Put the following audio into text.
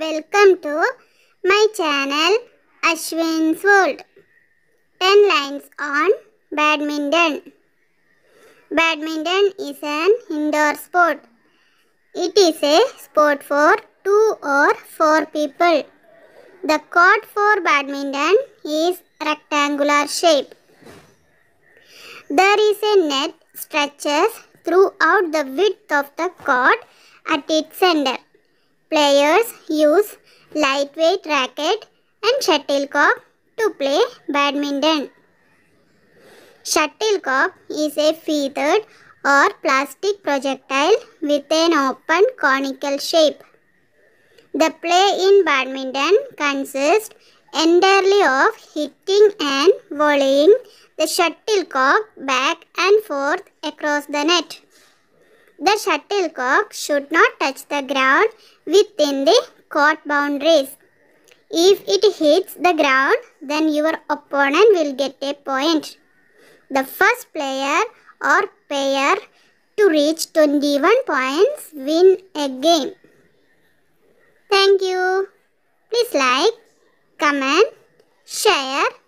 Welcome to my channel Ashwin's World. 10 lines on badminton. Badminton is an indoor sport. It is a sport for 2 or 4 people. The court for badminton is rectangular shape. There is a net stretches throughout the width of the court at its center. Players use lightweight racket and shuttlecock to play badminton. Shuttlecock is a feathered or plastic projectile with an open conical shape. The play in badminton consists entirely of hitting and volleying the shuttlecock back and forth across the net. The shuttlecock should not touch the ground within the court boundaries. If it hits the ground, then your opponent will get a point. The first player or pair to reach 21 points win a game. Thank you. Please like, comment, share.